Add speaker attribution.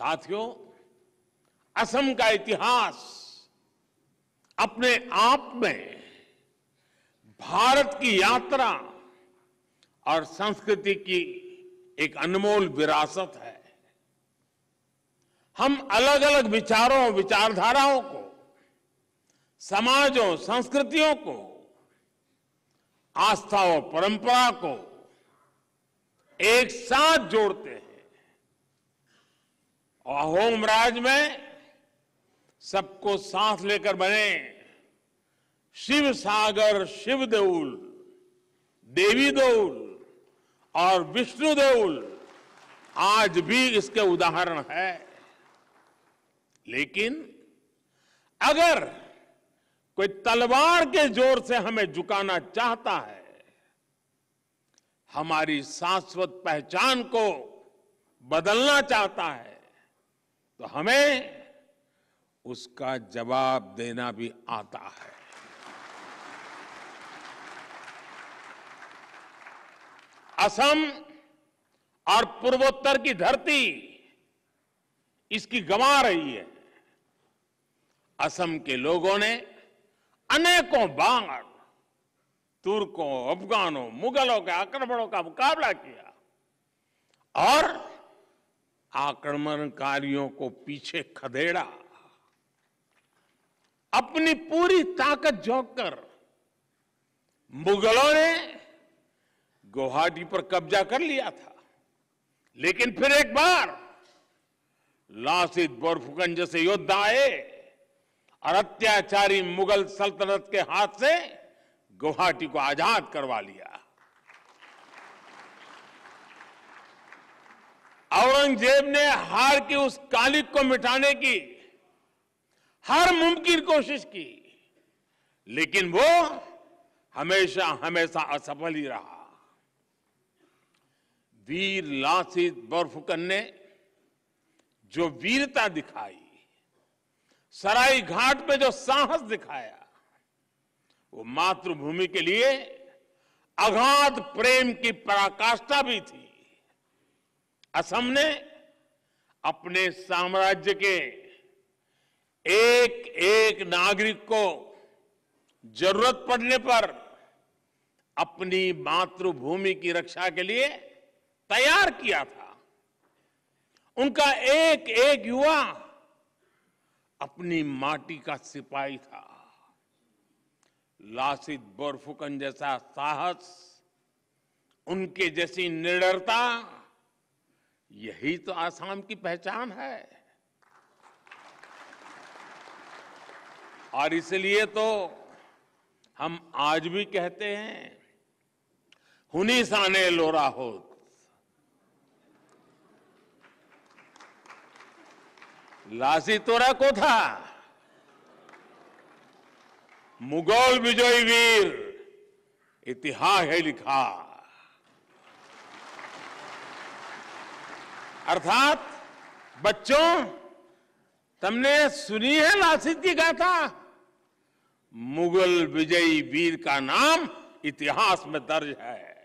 Speaker 1: साथियों असम का इतिहास अपने आप में भारत की यात्रा और संस्कृति की एक अनमोल विरासत है हम अलग अलग विचारों विचारधाराओं को समाजों संस्कृतियों को आस्था और परंपरा को एक साथ जोड़ते हैं अहोम राज में सबको सांस लेकर बने शिव सागर शिव देउल देवी देउल और विष्णु देउल आज भी इसके उदाहरण है लेकिन अगर कोई तलवार के जोर से हमें झुकाना चाहता है हमारी शाश्वत पहचान को बदलना चाहता है तो हमें उसका जवाब देना भी आता है असम और पूर्वोत्तर की धरती इसकी गंवा रही है असम के लोगों ने अनेकों बार तुर्कों अफगानों मुगलों के आक्रमणों का मुकाबला किया और आक्रमणकारियों को पीछे खदेड़ा अपनी पूरी ताकत झोंक कर मुगलों ने गुवाहाटी पर कब्जा कर लिया था लेकिन फिर एक बार लासित बोरफुकन जैसे योद्धा आए और अत्याचारी मुगल सल्तनत के हाथ से गुवाहाटी को आजाद करवा लिया औरंगजेब ने हार की उस कालिक को मिटाने की हर मुमकिन कोशिश की लेकिन वो हमेशा हमेशा असफल ही रहा वीर लासित बर्फुकन ने जो वीरता दिखाई सराई घाट पे जो साहस दिखाया वो मातृभूमि के लिए अगाध प्रेम की पराकाष्ठा भी थी असम ने अपने साम्राज्य के एक एक नागरिक को जरूरत पड़ने पर अपनी मातृभूमि की रक्षा के लिए तैयार किया था उनका एक एक युवा अपनी माटी का सिपाही था लासित बोरफुकन जैसा साहस उनके जैसी निडरता यही तो आसाम की पहचान है और इसलिए तो हम आज भी कहते हैं हुनी साने लोरा हो लासी तोरा को था मुगल विजयी वीर इतिहास है लिखा अर्थात बच्चों तुमने सुनी है लासित की गाथा मुगल विजयी वीर का नाम इतिहास में दर्ज है